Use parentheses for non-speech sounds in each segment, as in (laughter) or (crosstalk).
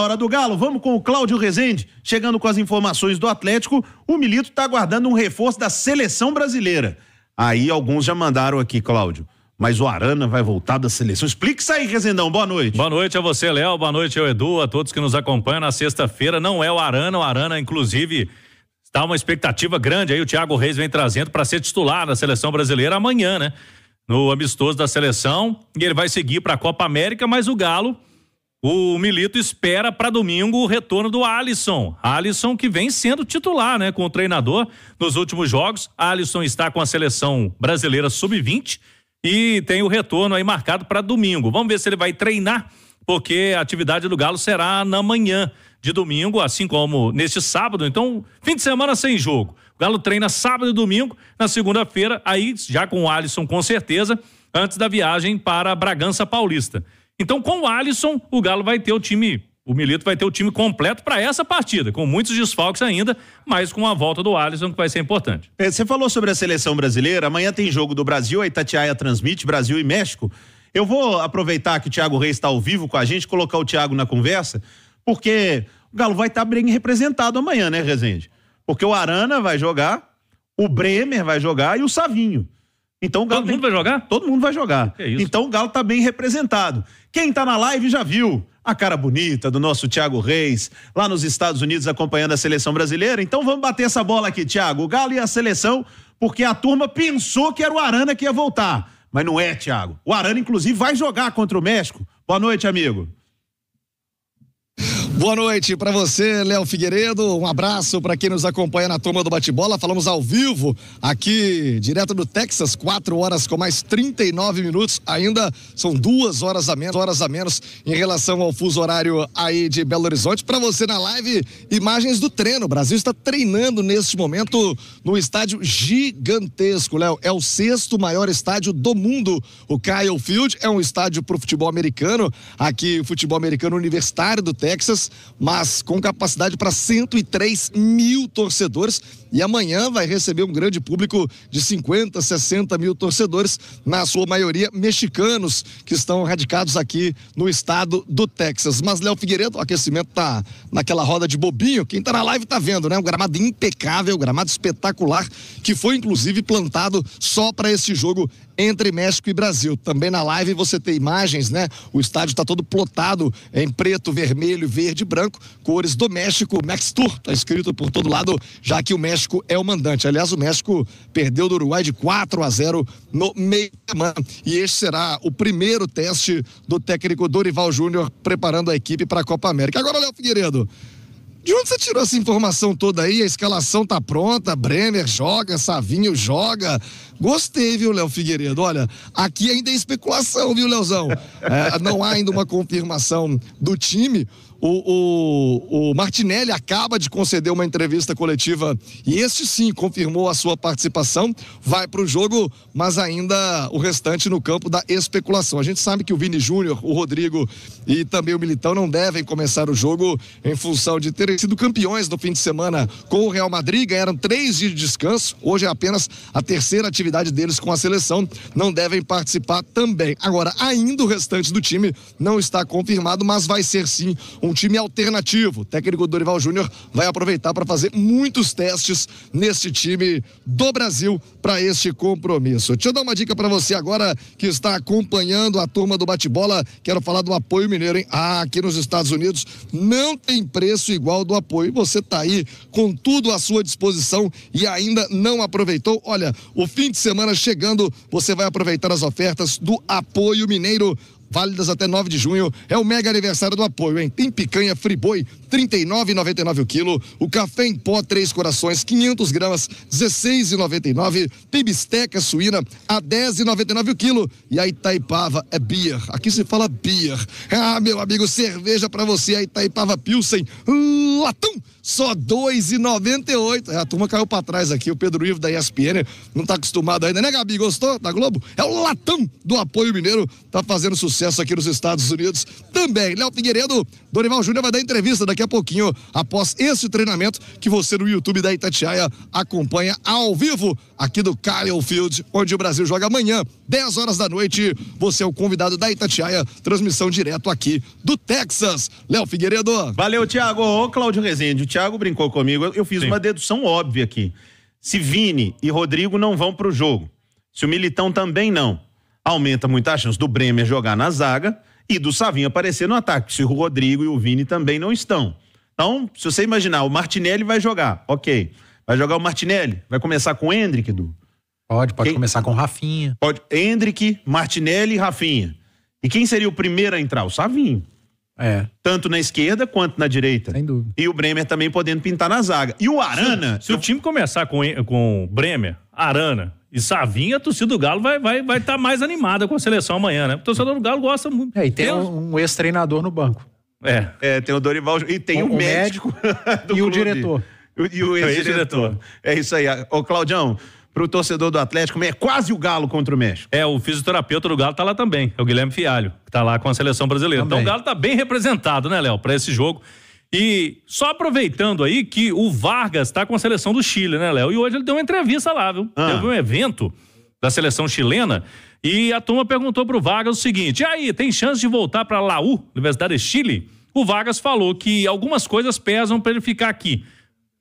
hora do Galo. Vamos com o Cláudio Rezende, chegando com as informações do Atlético. O Milito está aguardando um reforço da seleção brasileira. Aí alguns já mandaram aqui, Cláudio. Mas o Arana vai voltar da seleção. Explique isso aí, Rezendão. Boa noite. Boa noite a você, Léo. Boa noite ao Edu, a todos que nos acompanham na sexta-feira. Não é o Arana. O Arana, inclusive, está uma expectativa grande aí. O Thiago Reis vem trazendo para ser titular da seleção brasileira amanhã, né? No amistoso da seleção. E ele vai seguir para a Copa América, mas o Galo o Milito espera para domingo o retorno do Alisson. Alisson que vem sendo titular, né, com o treinador nos últimos jogos. Alisson está com a seleção brasileira sub-20 e tem o retorno aí marcado para domingo. Vamos ver se ele vai treinar, porque a atividade do Galo será na manhã de domingo, assim como neste sábado. Então, fim de semana sem jogo. O Galo treina sábado e domingo, na segunda-feira, aí já com o Alisson com certeza, antes da viagem para Bragança Paulista. Então, com o Alisson, o Galo vai ter o time, o Milito vai ter o time completo para essa partida, com muitos desfalques ainda, mas com a volta do Alisson que vai ser importante. É, você falou sobre a seleção brasileira, amanhã tem jogo do Brasil, a Itatiaia transmite Brasil e México. Eu vou aproveitar que o Thiago Reis está ao vivo com a gente, colocar o Thiago na conversa, porque o Galo vai estar tá bem representado amanhã, né, Rezende? Porque o Arana vai jogar, o Bremer vai jogar e o Savinho. Então o Galo todo mundo vai jogar? Todo mundo vai jogar. É então o Galo tá bem representado. Quem tá na live já viu a cara bonita do nosso Thiago Reis, lá nos Estados Unidos acompanhando a seleção brasileira. Então vamos bater essa bola aqui, Thiago. O Galo e a seleção, porque a turma pensou que era o Arana que ia voltar. Mas não é, Thiago. O Arana, inclusive, vai jogar contra o México. Boa noite, amigo. Boa noite para você, Léo Figueiredo. Um abraço para quem nos acompanha na turma do bate-bola. Falamos ao vivo aqui, direto do Texas, 4 horas com mais 39 minutos. Ainda são duas horas a menos, horas a menos em relação ao fuso horário aí de Belo Horizonte. Para você na live, imagens do treino. O Brasil está treinando neste momento no estádio gigantesco, Léo. É o sexto maior estádio do mundo. O Kyle Field é um estádio para o futebol americano, aqui futebol americano universitário do Texas mas com capacidade para 103 mil torcedores. E amanhã vai receber um grande público de 50, 60 mil torcedores, na sua maioria mexicanos, que estão radicados aqui no estado do Texas. Mas Léo Figueiredo, o aquecimento tá naquela roda de bobinho. Quem está na live está vendo, né? Um gramado impecável, um gramado espetacular, que foi inclusive plantado só para esse jogo entre México e Brasil. Também na live você tem imagens, né? O estádio está todo plotado em preto, vermelho, verde e branco, cores do México. Max Tour está escrito por todo lado, já que o México é o mandante. Aliás, o México perdeu do Uruguai de 4 a 0 no meio da semana. E este será o primeiro teste do técnico Dorival Júnior preparando a equipe para a Copa América. Agora, Léo Figueiredo. De onde você tirou essa informação toda aí? A escalação tá pronta, Brenner joga, Savinho joga, Gostei, viu, Léo Figueiredo? Olha, aqui ainda é especulação, viu, Leozão? (laughs) É, não há ainda uma confirmação do time. O, o, o, Martinelli acaba de conceder uma entrevista coletiva e este sim confirmou a sua participação. Vai para o jogo, mas ainda o restante no campo da especulação. A gente sabe que o Vini Júnior, o Rodrigo e também o Militão não devem começar o jogo em função de terem sido campeões no fim de semana com o Real Madrid. Ganharam três dias de descanso. Hoje é apenas a terceira atividade atividade deles com a seleção, não devem participar também. Agora, ainda o restante do time não está confirmado, mas vai ser sim um time alternativo. O técnico Dorival Júnior vai aproveitar para fazer muitos testes neste time do Brasil para este compromisso. Deixa eu dar uma dica para você agora que está acompanhando a turma do bate-bola. Quero falar do apoio mineiro, hein? Ah, aqui nos Estados Unidos não tem preço igual do apoio. Você está aí com tudo à sua disposição e ainda não aproveitou. Olha, o fim de de semana chegando, você vai aproveitar as ofertas do Apoio Mineiro válidas até 9 de junho. É o mega aniversário do apoio, hein? Tem picanha Friboi, 39,99 o quilo. O café em pó, três corações, 500 gramas, 16,99. Tem bisteca suína a 10,99 o quilo. E a Itaipava é beer. Aqui se fala beer. Ah, meu amigo, cerveja para você, a Itaipava Pilsen, latão só R$ 2,98. É, a turma caiu para trás aqui. O Pedro Ivo da ESPN não está acostumado ainda, né, Gabi? Gostou da Globo? É o latão do apoio mineiro. Tá fazendo sucesso aqui nos Estados Unidos também. Léo Figueiredo, Dorival Júnior vai dar entrevista daqui a pouquinho, após esse treinamento que você no YouTube da Itatiaia acompanha ao vivo aqui do Kyle Field, onde o Brasil joga amanhã, 10 horas da noite. Você é o convidado da Itatiaia, transmissão direto aqui do Texas. Léo Figueiredo. Valeu, Thiago. Ô, Cláudio Rezende, o Thiago brincou comigo. Eu fiz Sim. uma dedução óbvia aqui. Se Vini e Rodrigo não vão para o jogo, se o Militão também não, aumenta muito a chance do Bremer jogar na zaga e do Savinho aparecer no ataque, se o Rodrigo e o Vini também não estão. Então, se você imaginar, o Martinelli vai jogar, ok. Vai jogar o Martinelli. Vai começar com o Hendrick, Edu. Pode, pode quem... começar com o Rafinha. Pode. Hendrick, Martinelli e Rafinha. E quem seria o primeiro a entrar? O Savinho. É. Tanto na esquerda quanto na direita. Sem dúvida. E o Bremer também podendo pintar na zaga. E o Arana. Se, se eu... o time começar com, com Bremer, Arana e Savinho, a torcida do Galo vai estar vai, vai tá mais animada com a seleção amanhã, né? O torcedor do Galo gosta muito. É, e tem, um, ex-treinador no banco. É. é. tem o Dorival e tem o, o médico, médico (laughs) e clube. o diretor. E o (laughs) é ex-diretor. É isso aí. Ô, Claudião, para o torcedor do Atlético, é quase o Galo contra o México. É, o fisioterapeuta do Galo tá lá também, é o Guilherme Fialho, que tá lá com a seleção brasileira. Também. Então o Galo tá bem representado, né, Léo, para esse jogo. E só aproveitando aí que o Vargas tá com a seleção do Chile, né, Léo? E hoje ele deu uma entrevista lá, viu? Ah. Teve um evento da seleção chilena e a turma perguntou pro Vargas o seguinte: "E aí, tem chance de voltar para Laú, Universidade de Chile?" O Vargas falou que algumas coisas pesam para ele ficar aqui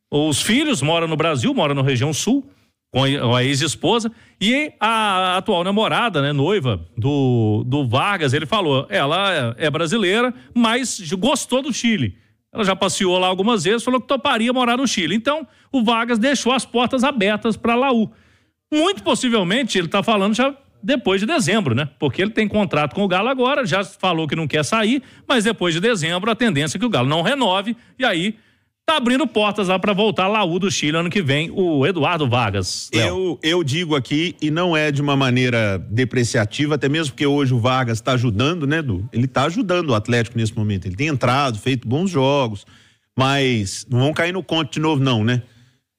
os filhos moram no Brasil, moram na região sul, com a ex-esposa. E a atual namorada, né, noiva do, do Vargas, ele falou: ela é, é brasileira, mas gostou do Chile. Ela já passeou lá algumas vezes, falou que toparia morar no Chile. Então, o Vargas deixou as portas abertas para Laú. Muito possivelmente, ele está falando já depois de dezembro, né? Porque ele tem contrato com o Galo agora, já falou que não quer sair, mas depois de dezembro a tendência é que o Galo não renove e aí tá abrindo portas lá para voltar Laú do Chile ano que vem, o Eduardo Vargas. Eu, eu digo aqui, e não é de uma maneira depreciativa, até mesmo porque hoje o Vargas está ajudando, né, Edu? Ele está ajudando o Atlético nesse momento. Ele tem entrado, feito bons jogos, mas não vão cair no conto de novo, não, né?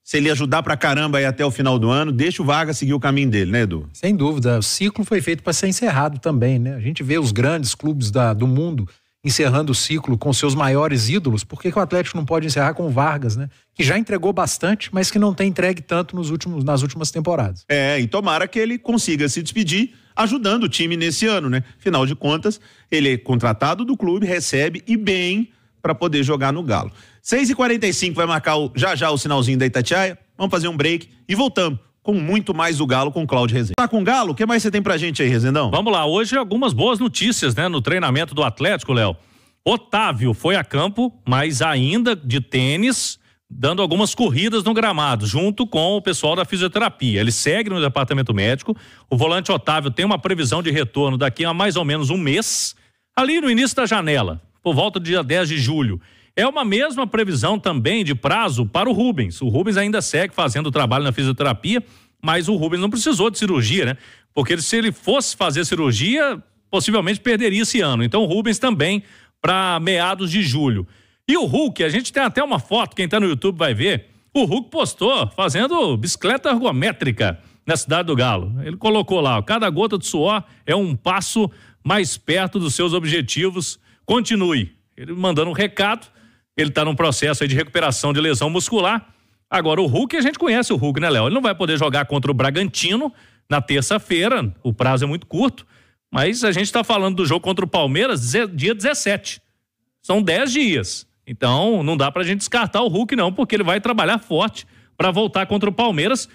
se ele ajudar pra caramba aí até o final do ano, deixa o Vargas seguir o caminho dele, né, Edu? Sem dúvida. O ciclo foi feito para ser encerrado também, né? A gente vê os grandes clubes da, do mundo encerrando o ciclo com seus maiores ídolos, por que, que o Atlético não pode encerrar com o Vargas, né? Que já entregou bastante, mas que não tem entregue tanto nos últimos, nas últimas temporadas. É, e tomara que ele consiga se despedir ajudando o time nesse ano, né? Afinal de contas, ele é contratado do clube, recebe e bem para poder jogar no Galo. 6h45 vai marcar o, já já o sinalzinho da Itatiaia. Vamos fazer um break e voltamos com muito mais o Galo com Cláudio Rezende. Tá com o Galo? O que mais você tem pra gente aí, Rezendão? Vamos lá, hoje algumas boas notícias, né, no treinamento do Atlético, Léo. Otávio foi a campo, mas ainda de tênis, dando algumas corridas no gramado, junto com o pessoal da fisioterapia. Ele segue no departamento médico. O volante Otávio tem uma previsão de retorno daqui a mais ou menos um mês, ali no início da janela, por volta do dia 10 de julho. É uma mesma previsão também de prazo para o Rubens. O Rubens ainda segue fazendo trabalho na fisioterapia, mas o Rubens não precisou de cirurgia, né? Porque se ele fosse fazer cirurgia, possivelmente perderia esse ano. Então o Rubens também para meados de julho. E o Hulk, a gente tem até uma foto, quem está no YouTube vai ver. O Hulk postou fazendo bicicleta ergométrica na cidade do Galo. Ele colocou lá: cada gota de suor é um passo mais perto dos seus objetivos. Continue. Ele mandando um recado ele está num processo de recuperação de lesão muscular. Agora, o Hulk, a gente conhece o Hulk, né, Léo? Ele não vai poder jogar contra o Bragantino na terça-feira, o prazo é muito curto, mas a gente está falando do jogo contra o Palmeiras dia 17. São 10 dias. Então, não dá para a gente descartar o Hulk, não, porque ele vai trabalhar forte para voltar contra o Palmeiras,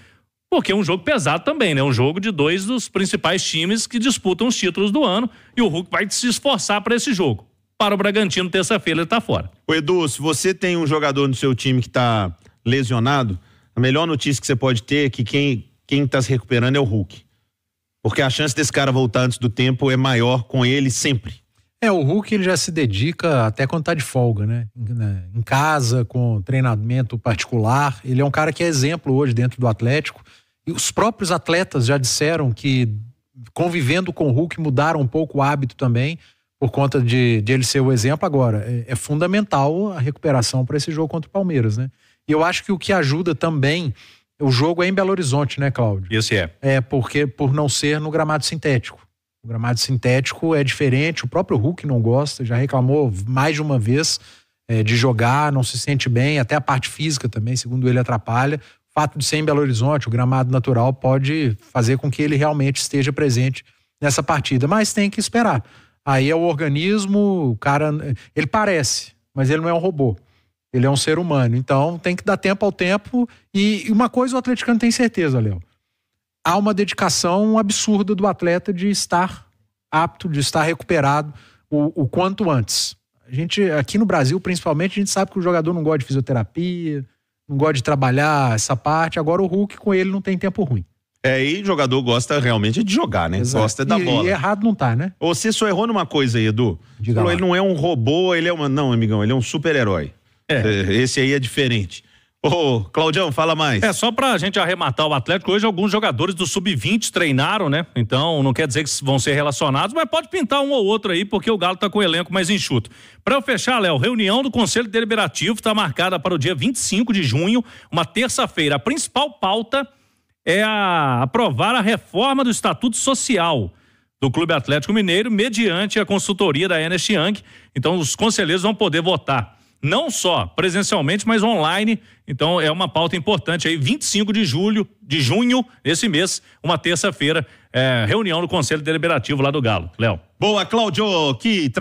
porque é um jogo pesado também, né? Um jogo de dois dos principais times que disputam os títulos do ano, e o Hulk vai se esforçar para esse jogo. Para o Bragantino, terça-feira, ele está fora. O Edu, se você tem um jogador no seu time que está lesionado, a melhor notícia que você pode ter é que quem quem está se recuperando é o Hulk. Porque a chance desse cara voltar antes do tempo é maior com ele sempre. É, o Hulk ele já se dedica até quando tá de folga, né? né? Em casa, com treinamento particular. Ele é um cara que é exemplo hoje dentro do Atlético. E os próprios atletas já disseram que convivendo com o Hulk mudaram um pouco o hábito também por conta de, de ele ser o exemplo agora. É, é fundamental a recuperação para esse jogo contra o Palmeiras, né? E eu acho que o que ajuda também, o jogo é em Belo Horizonte, né, Cláudio? Isso é. É, porque por não ser no gramado sintético. O gramado sintético é diferente, o próprio Hulk não gosta, já reclamou mais de uma vez é, de jogar, não se sente bem, até a parte física também, segundo ele, atrapalha. O fato de ser em Belo Horizonte, o gramado natural pode fazer com que ele realmente esteja presente nessa partida, mas tem que esperar. Aí é o organismo, o cara. Ele parece, mas ele não é um robô. Ele é um ser humano. Então tem que dar tempo ao tempo. E uma coisa o atleticano tem certeza, Léo. Há uma dedicação absurda do atleta de estar apto, de estar recuperado o, o quanto antes. A gente, aqui no Brasil, principalmente, a gente sabe que o jogador não gosta de fisioterapia, não gosta de trabalhar essa parte. Agora o Hulk com ele não tem tempo ruim. É, e jogador gosta realmente de jogar, né? Exato. Gosta é da e, bola. E errado não tá, né? Você só errou numa coisa aí, Edu. Diga Falou, lá. ele não é um robô, ele é uma. Não, amigão, ele é um super-herói. É. é esse aí é diferente. Ô, oh, Claudião, fala mais. É, só pra gente arrematar o Atlético, hoje alguns jogadores do Sub-20 treinaram, né? Então, não quer dizer que vão ser relacionados, mas pode pintar um ou outro aí, porque o Galo tá com o elenco mais enxuto. Pra eu fechar, Léo, reunião do Conselho Deliberativo tá marcada para o dia 25 de junho, uma terça-feira. A principal pauta é a aprovar a reforma do Estatuto Social do Clube Atlético Mineiro mediante a consultoria da Ernest Young. Então, os conselheiros vão poder votar não só presencialmente, mas online. Então, é uma pauta importante aí, 25 de julho, de junho, esse mês, uma terça-feira, é, reunião do Conselho Deliberativo lá do Galo. Léo. Boa, Cláudio, que